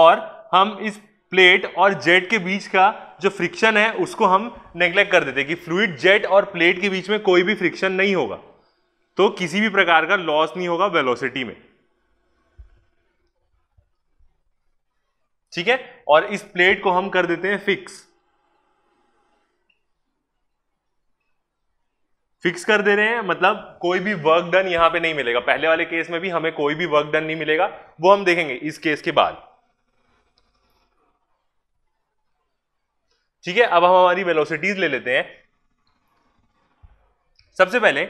और हम इस प्लेट और जेट के बीच का जो फ्रिक्शन है उसको हम नेग्लेक्ट कर देते हैं कि फ्लूड जेट और प्लेट के बीच में कोई भी फ्रिक्शन नहीं होगा तो किसी भी प्रकार का लॉस नहीं होगा वेलोसिटी में ठीक है और इस प्लेट को हम कर देते हैं फिक्स फिक्स कर दे रहे हैं मतलब कोई भी वर्क डन यहां पे नहीं मिलेगा पहले वाले केस में भी हमें कोई भी वर्क डन नहीं मिलेगा वो हम देखेंगे इस केस के बाद ठीक है अब हम हमारी वेलोसिटीज ले लेते हैं सबसे पहले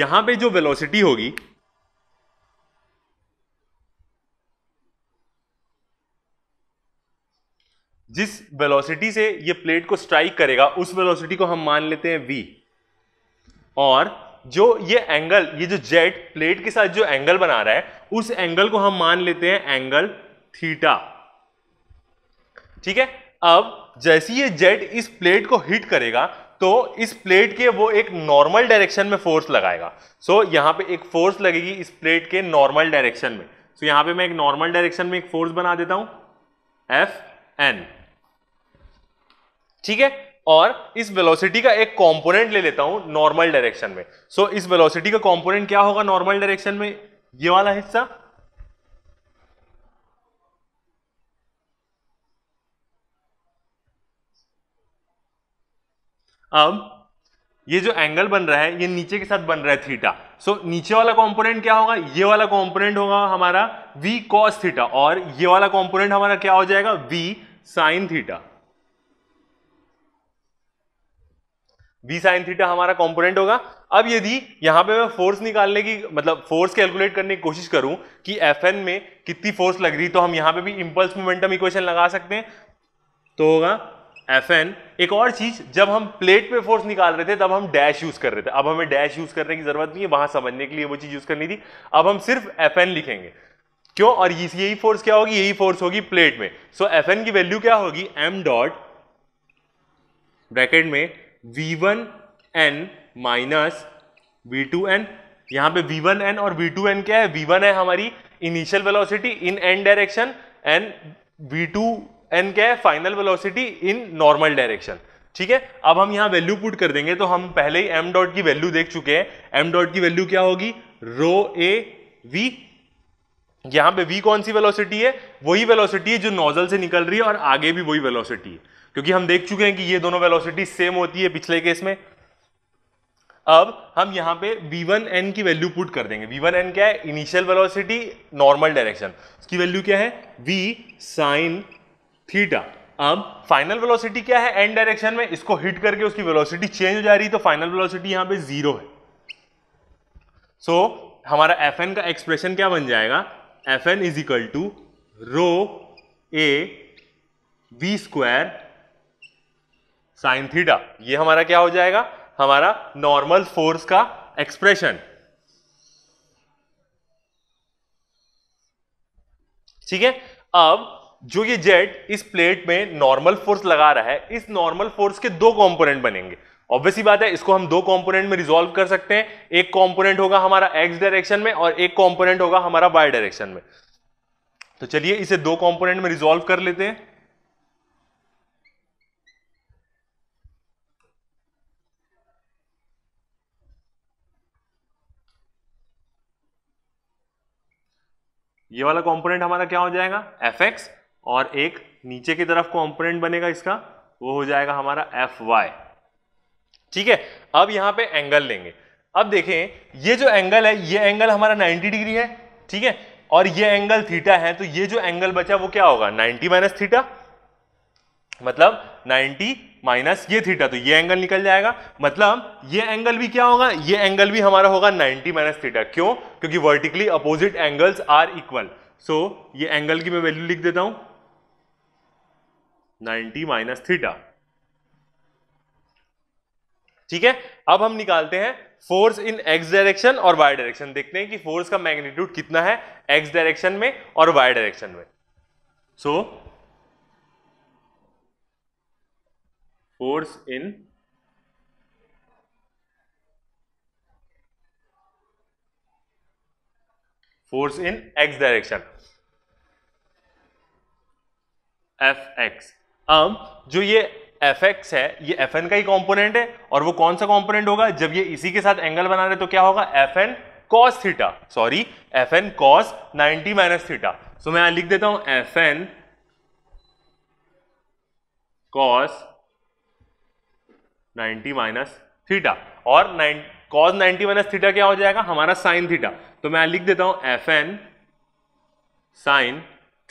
यहां पे जो वेलोसिटी होगी जिस वेलोसिटी से ये प्लेट को स्ट्राइक करेगा उस वेलोसिटी को हम मान लेते हैं वी और जो ये एंगल ये जो जेट प्लेट के साथ जो एंगल बना रहा है उस एंगल को हम मान लेते हैं एंगल थीटा ठीक है अब जैसे ये जेट इस प्लेट को हिट करेगा तो इस प्लेट के वो एक नॉर्मल डायरेक्शन में फोर्स लगाएगा सो so, यहाँ पे एक फोर्स लगेगी इस प्लेट के नॉर्मल डायरेक्शन में सो so, यहाँ पे मैं एक नॉर्मल डायरेक्शन में एक फोर्स बना देता हूँ एफ एन ठीक है और इस वेलोसिटी का एक कंपोनेंट ले लेता हूं नॉर्मल डायरेक्शन में सो so, इस वेलोसिटी का कंपोनेंट क्या होगा नॉर्मल डायरेक्शन में ये वाला हिस्सा अब ये जो एंगल बन रहा है ये नीचे के साथ बन रहा है थीटा सो so, नीचे वाला कंपोनेंट क्या होगा ये वाला कंपोनेंट होगा हमारा v cos थीटा और ये वाला कंपोनेंट हमारा क्या हो जाएगा v sin theta v sin theta हमारा कंपोनेंट होगा अब यदि यहां पे मैं फोर्स निकालने की मतलब फोर्स कैलकुलेट करने की कोशिश करूं कि Fn में कितनी फोर्स लग रही तो हम यहां पे भी इंपल्स मोमेंटम इक्वेशन लगा सकते हैं तो होगा Fn एक और चीज जब हम प्लेट पे फोर्स निकाल रहे थे तब हम डैश यूज कर रहे थे अब हमें डैश यूज करने की जरूरत नहीं है वहां समझने के लिए वो चीज यूज करनी थी अब हम सिर्फ एफ लिखेंगे क्यों और यही फोर्स क्या होगी यही फोर्स होगी प्लेट में सो so, एफ की वैल्यू क्या होगी एम डॉट ब्रैकेट में we one N minus we two N यहां पर वी वन एन और वी टू एन क्या है वी वन है हमारी initial velocity in N direction and V two N क्या है final velocity in normal direction ठीक है अब हम यहां वैल्यू पुट कर देंगे तो हम पहले ही एम डॉट की वैल्यू देख चुके हैं एम डॉट की वैल्यू क्या होगी रो ए वी यहां पे वी कौन सी वेलोसिटी है वही वेलोसिटी है जो नोजल से निकल रही है और आगे भी वही वेलोसिटी है क्योंकि हम देख चुके हैं कि ये दोनों वेलोसिटी सेम होती है पिछले केस में अब हम यहां पे v1n की वैल्यू पुट कर देंगे v1n क्या है इनिशियल वेलोसिटी नॉर्मल डायरेक्शन उसकी वैल्यू क्या है v साइन थीटा अब फाइनल वेलोसिटी क्या है एंड डायरेक्शन में इसको हिट करके उसकी वेलोसिटी चेंज हो जा रही है तो फाइनल वेलोसिटी यहां पे जीरो है सो so, हमारा एफ एन का एक्सप्रेशन क्या बन जाएगा F N is equal to rho A V square sine theta ये हमारा क्या हो जाएगा हमारा नॉर्मल फोर्स का एक्सप्रेशन ठीक है अब जो ये जेट इस प्लेट में नॉर्मल फोर्स लगा रहा है इस नॉर्मल फोर्स के दो कंपोनेंट बनेंगे ऑब्वियसली बात है इसको हम दो कंपोनेंट में रिजोल्व कर सकते हैं एक कंपोनेंट होगा हमारा एक्स डायरेक्शन में और एक कंपोनेंट होगा हमारा वाई डायरेक्शन में तो चलिए इसे दो कंपोनेंट में रिजोल्व कर लेते हैं ये वाला कंपोनेंट हमारा क्या हो जाएगा एफ एक्स और एक नीचे की तरफ कॉम्पोनेंट बनेगा इसका वो हो जाएगा हमारा एफ वाई ठीक है अब यहां पे एंगल लेंगे अब देखें ये जो एंगल है ये एंगल हमारा 90 डिग्री है ठीक है और ये एंगल थीटा है तो ये जो एंगल बचा वो क्या होगा 90 माइनस थीटा मतलब 90 माइनस ये थीटा तो ये एंगल निकल जाएगा मतलब ये एंगल भी क्या होगा ये एंगल भी हमारा होगा 90 माइनस थीटा क्यों क्योंकि vertically opposite angles are equal so ये एंगल की मैं वैल्यू लिख देता हूं 90 माइनस थीटा ठीक है अब हम निकालते हैं फोर्स इन एक्स डायरेक्शन और वाई डायरेक्शन देखते हैं कि फोर्स का मैग्नीट्यूड कितना है एक्स डायरेक्शन में और वाई डायरेक्शन में so force in force in x direction F X अब जो ये एफ एक्स है ये एफ एन का ही कॉम्पोनेंट है और वो कौन सा कॉम्पोनेंट होगा जब ये इसी के साथ एंगल बना रहे तो क्या होगा F N cos theta sorry F N cos ninety minus theta so मैं यहां लिख देता हूं F N cos ninety minus theta और nine cos ninety minus theta क्या हो जाएगा हमारा साइन थीटा तो मैं लिख देता हूं एफ एन साइन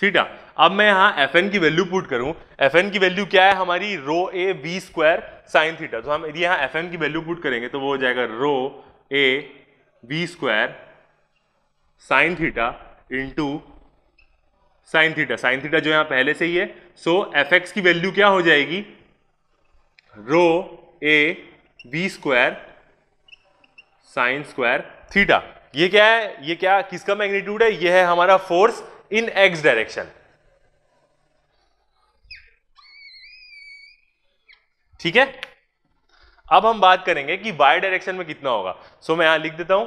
ठीक है अब मैं यहाँ एफ एन की वैल्यू पुट करूँ एफ एन की वैल्यू क्या है हमारी rho A B square sine theta तो हम यदि यहाँ एफ एन की वैल्यू पुट करेंगे तो वो हो जाएगा rho A B square sine theta into sine theta sine theta जो यहाँ पहले से ही है सो एफ एक्स की वैल्यू क्या हो जाएगी rho A B square sine square theta ये क्या है ये क्या किसका मैग्नीट्यूड है ये है हमारा फोर्स इन एक्स डायरेक्शन ठीक है अब हम बात करेंगे कि वाई डायरेक्शन में कितना होगा सो so, मैं यहां लिख देता हूं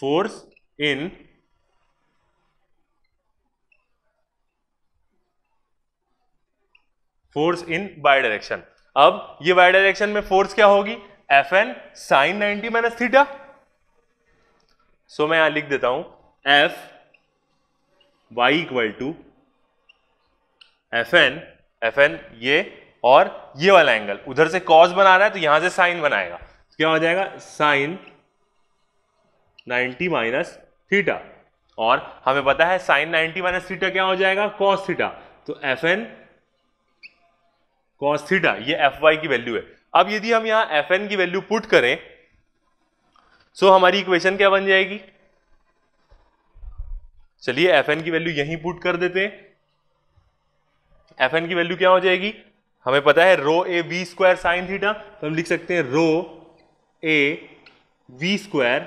force in force in bye direction अब ये बाय डायरेक्शन में फोर्स क्या होगी F N sine ninety minus theta so मैं यहां लिख देता हूं F Y equal to F N F N ये और ये वाला एंगल उधर से कॉज बना रहा है तो यहां से साइन बनाएगा तो क्या हो जाएगा साइन 90 माइनस थीटा और हमें पता है साइन 90 माइनस थीटा क्या हो जाएगा कॉस थीटा तो एफ एन कॉस थीटा ये एफ वाई की वैल्यू है अब यदि हम यहां एफ एन की वैल्यू पुट करें सो so, हमारी इक्वेशन क्या बन जाएगी चलिए एफ एन की वैल्यू यहीं पुट कर देते हैं एफ एन की वैल्यू क्या हो जाएगी हमें पता है रो ए वी स्क्वायर साइन थीटा तो हम लिख सकते हैं रो ए वी स्क्वायर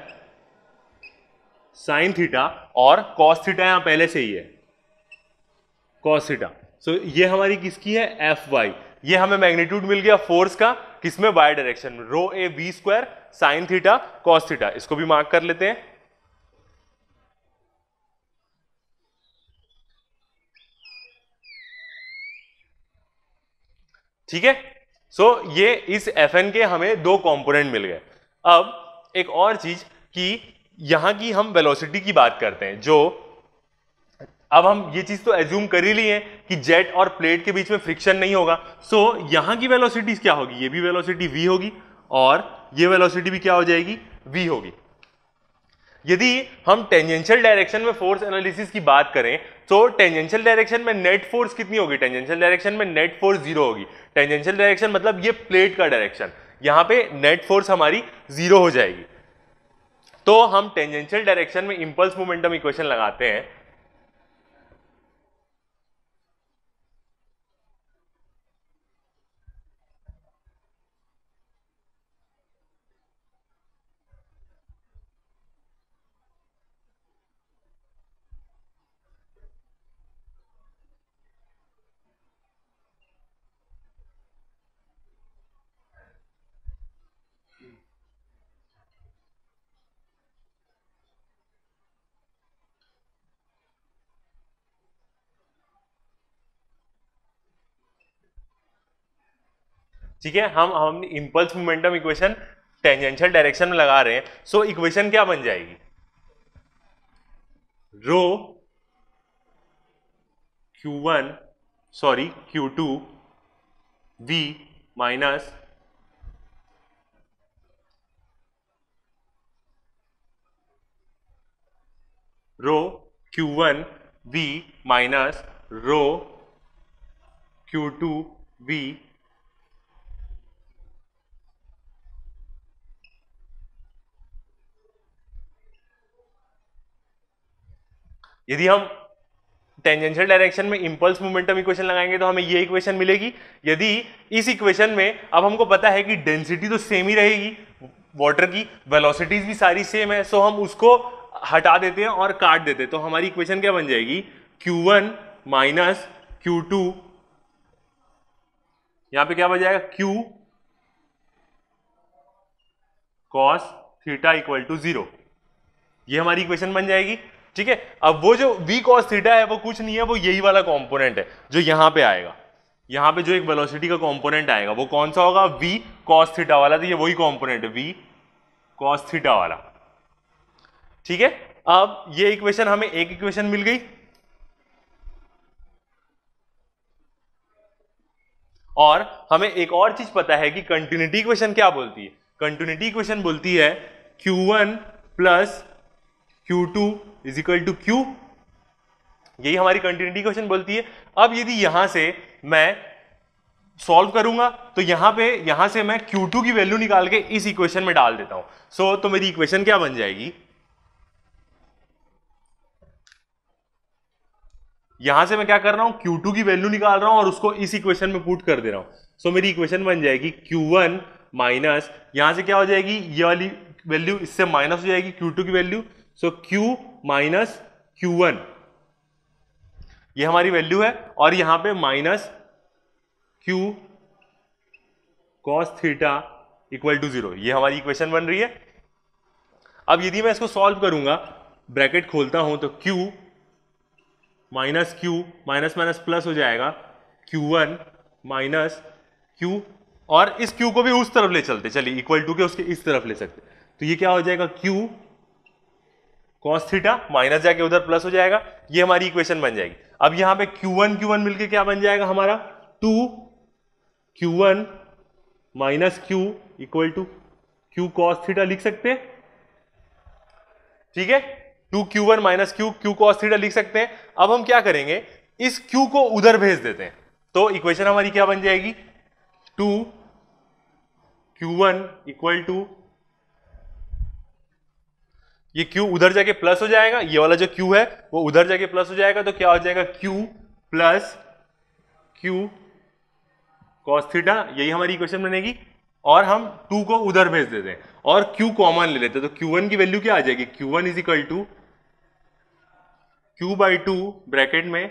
साइन थीटा और कॉस थीटा यहां पहले से ही है कॉस थीटा सो so, ये हमारी किसकी है एफ वाई ये हमें मैग्नीट्यूड मिल गया फोर्स का किसमें बाय डायरेक्शन में रो ए V square sine theta cos theta इसको भी मार्क कर लेते हैं ठीक है सो ये इस एफ के हमें दो कंपोनेंट मिल गए अब एक और चीज कि यहां की हम वेलोसिटी की बात करते हैं जो अब हम ये चीज़ तो एज्यूम कर ही ली है कि जेट और प्लेट के बीच में फ्रिक्शन नहीं होगा सो so, यहां की वेलोसिटीज क्या होगी ये भी वेलोसिटी वी होगी और ये वेलोसिटी भी क्या हो जाएगी वी होगी यदि हम टेंजेंशियल डायरेक्शन में फोर्स एनालिसिस की बात करें तो टेंजेंशियल डायरेक्शन में नेट फोर्स कितनी होगी टेंजेंशियल डायरेक्शन में नेट फोर्स जीरो होगी टेंजेंशियल डायरेक्शन मतलब ये प्लेट का डायरेक्शन यहां पे नेट फोर्स हमारी जीरो हो जाएगी तो हम टेंजेंशियल डायरेक्शन में इंपल्स मोमेंटम इक्वेशन लगाते हैं ठीक है हम हम impulse momentum equation tangential direction में लगा रहे हैं सो so, इक्वेशन क्या बन जाएगी rho Q1 sorry Q2 V minus rho Q1 V minus rho Q2 V यदि हम टेंजेंशियल डायरेक्शन में इंपल्स मोमेंटम इक्वेशन लगाएंगे तो हमें ये इक्वेशन मिलेगी यदि इस इक्वेशन में अब हमको पता है कि डेंसिटी तो सेम ही रहेगी वाटर की वेलोसिटीज भी सारी सेम है सो हम उसको हटा देते हैं और काट देते हैं तो हमारी इक्वेशन क्या बन जाएगी Q one minus Q two यहां पर क्या बन जाएगा Q cos theta equal to zero हमारी इक्वेशन बन जाएगी ठीक है अब वो जो वी cos थीटा है वो कुछ नहीं है वो यही वाला कॉम्पोनेंट है जो यहां पे आएगा यहां पे जो एक वेलोसिटी का कॉम्पोनेंट आएगा वो कौन सा होगा v cos थीटा वाला तो ये वही कॉम्पोनेंट है वी cos थीटा वाला ठीक है अब ये इक्वेशन हमें एक इक्वेशन मिल गई और हमें एक और चीज पता है कि कंटिन्यूटी इक्वेशन क्या बोलती है कंटिन्यूटी इक्वेशन बोलती है Q1 one plus Q2 is equal to Q यही हमारी कंटिन्यूटी क्वेश्चन बोलती है अब यदि यहां से मैं सॉल्व करूंगा तो यहां पे यहां से मैं Q2 की वैल्यू निकाल के इस इक्वेशन में डाल देता हूं सो so, तो मेरी इक्वेशन क्या बन जाएगी यहां से मैं क्या कर रहा हूं Q2 की वैल्यू निकाल रहा हूं और उसको इस इक्वेशन में पुट कर दे रहा हूं सो so, मेरी इक्वेशन बन जाएगी Q1 वन माइनस यहां से क्या हो जाएगी ये वाली वैल्यू इससे माइनस हो जाएगी क्यू की value so Q minus Q one ये हमारी वैल्यू है और यहां पे minus Q cos theta equal to zero ये हमारी इक्वेशन बन रही है अब यदि मैं इसको सॉल्व करूंगा ब्रैकेट खोलता हूं तो Q minus Q minus minus plus हो जाएगा क्यू वन माइनस क्यू और इस क्यू को भी उस तरफ ले चलते चलिए इक्वल टू के उसके इस तरफ ले सकते तो ये क्या हो जाएगा क्यू कॉस थीटा माइनस जाके उधर प्लस हो जाएगा ये हमारी इक्वेशन बन जाएगी अब यहां पे Q1 Q1 मिलके क्या बन जाएगा हमारा 2 Q1 minus Q equal to Q cos theta लिख सकते हैं ठीक है two Q one minus Q Q cos theta लिख सकते हैं अब हम क्या करेंगे इस क्यू को उधर भेज देते हैं तो इक्वेशन हमारी क्या बन जाएगी two Q one equal to ये Q उधर जाके प्लस हो जाएगा ये वाला जो Q है वो उधर जाके प्लस हो जाएगा तो क्या हो जाएगा Q plus Q cos theta यही हमारी इक्वेशन बनेगी और हम टू को उधर भेज देते हैं और Q कॉमन ले लेते हैं तो Q1 की वैल्यू क्या आ जाएगी Q1 one is equal to Q by two bracket में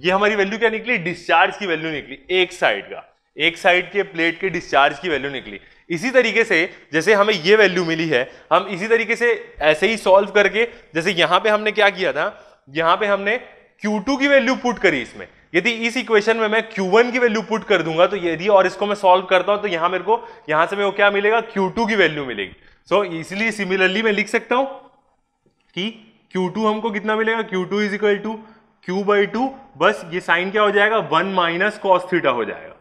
ये हमारी वैल्यू क्या निकली डिस्चार्ज की वैल्यू निकली एक साइड का एक साइड के प्लेट के डिस्चार्ज की वैल्यू निकली इसी तरीके से जैसे हमें ये वैल्यू मिली है हम इसी तरीके से ऐसे ही सॉल्व करके जैसे यहां पे हमने क्या किया था यहां पे हमने Q2 की वैल्यू पुट करी इसमें यदि इस इक्वेशन में मैं Q1 की वैल्यू पुट कर दूंगा तो यदि और इसको मैं सॉल्व करता हूं तो यहां मेरे को यहां से मेरे को क्या मिलेगा क्यू की वैल्यू मिलेगी सो so, इसलिए सिमिलरली मैं लिख सकता हूं कि क्यू हमको कितना मिलेगा Q two is equal to Q by two बस ये साइन क्या हो जाएगा वन माइनस कॉस्थीटा थीटा हो जाएगा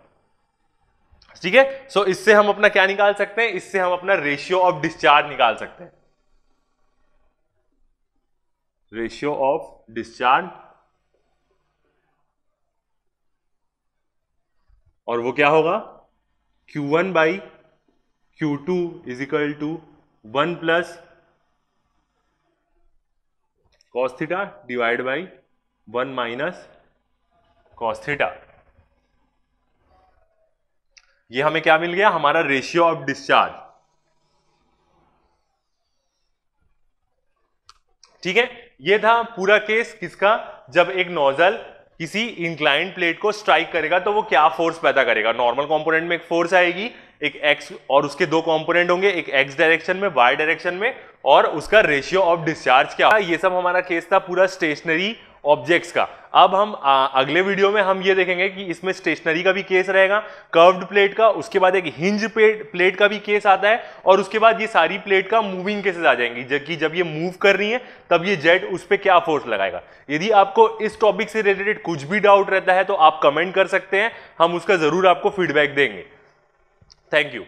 ठीक है सो इससे हम अपना क्या निकाल सकते हैं इससे हम अपना रेशियो ऑफ डिस्चार्ज निकाल सकते हैं रेशियो ऑफ डिस्चार्ज और वो क्या होगा Q1 one by Q two is equal to one plus cos theta divide by one minus cos theta ये हमें क्या मिल गया हमारा रेशियो ऑफ डिस्चार्ज ठीक है ये था पूरा केस किसका जब एक नोजल किसी इंक्लाइंट प्लेट को स्ट्राइक करेगा तो वो क्या फोर्स पैदा करेगा नॉर्मल कंपोनेंट में एक फोर्स आएगी एक एक्स और उसके दो कंपोनेंट होंगे एक एक्स डायरेक्शन में वाई डायरेक्शन में और उसका रेशियो ऑफ डिस्चार्ज क्या ये सब हमारा केस था पूरा स्टेशनरी ऑब्जेक्ट्स का अब हम आ, अगले वीडियो में हम ये देखेंगे कि इसमें स्टेशनरी का भी केस रहेगा कर्व्ड प्लेट का उसके बाद एक हिंज प्लेट प्लेट का भी केस आता है और उसके बाद ये सारी प्लेट का मूविंग केसेस आ जाएंगी जबकि जब ये मूव कर रही है तब ये जेट उस पर क्या फोर्स लगाएगा यदि आपको इस टॉपिक से रिलेटेड कुछ भी डाउट रहता है तो आप कमेंट कर सकते हैं हम उसका जरूर आपको फीडबैक देंगे थैंक यू